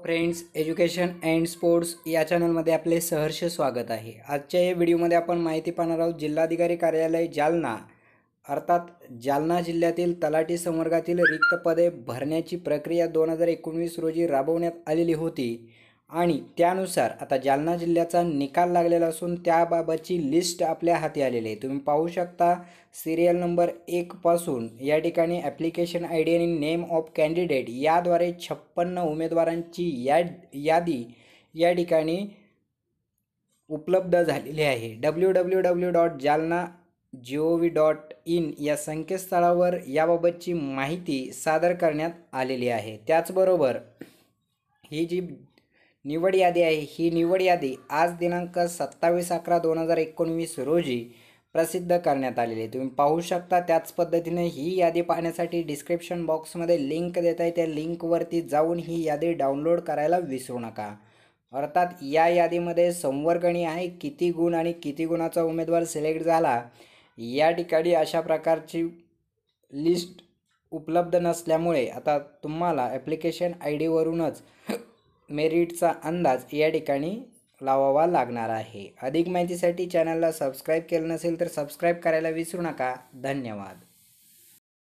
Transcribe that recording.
friends education and sports या चॅनलमध्ये आपले सहर्ष स्वागत आहे आजच्या या व्हिडिओमध्ये आपण माहिती पाहणार आहोत जिल्हाधिकारी कार्यालय जालना अर्थात जालना जिल्ह्यातील तलाठी संवर्गातील रिक्त पदे भरण्याची प्रक्रिया दोन हजार एकोणवीस रोजी राबवण्यात आलेली होती आणि त्यानुसार आता जालना जिल्ह्याचा निकाल लागलेला असून त्याबाबतची लिस्ट आपल्या हाती आलेली आहे तुम्ही पाहू शकता सिरियल नंबर एकपासून या ठिकाणी ॲप्लिकेशन आय डी आणि नेम ऑफ कॅन्डिडेट याद्वारे छप्पन्न उमेदवारांची या यादी या ठिकाणी उपलब्ध झालेली आहे W W W dot Jalna G O V dot in या संकेतस्थळावर याबाबतची माहिती सादर करण्यात आलेली आहे त्याचबरोबर ही जी निवड यादी आहे ही निवड यादी आज दिनांक सत्तावीस अकरा दोन हजार एकोणवीस रोजी प्रसिद्ध करण्यात आलेली आहे तुम्ही पाहू शकता त्याच पद्धतीने ही यादी पाहण्यासाठी डिस्क्रिप्शन बॉक्समध्ये लिंक देत आहे त्या लिंकवरती जाऊन ही यादी डाउनलोड करायला विसरू नका अर्थात या यादीमध्ये संवर्गणी आहे किती गुण आणि किती गुणाचा उमेदवार सिलेक्ट झाला या ठिकाणी अशा प्रकारची लिस्ट उपलब्ध नसल्यामुळे आता तुम्हाला ॲप्लिकेशन आय डीवरूनच मेरिटचा अंदाज या ठिकाणी लावावा लागणार आहे अधिक माहितीसाठी चॅनलला सबस्क्राईब केलं नसेल तर सबस्क्राईब करायला विसरू नका धन्यवाद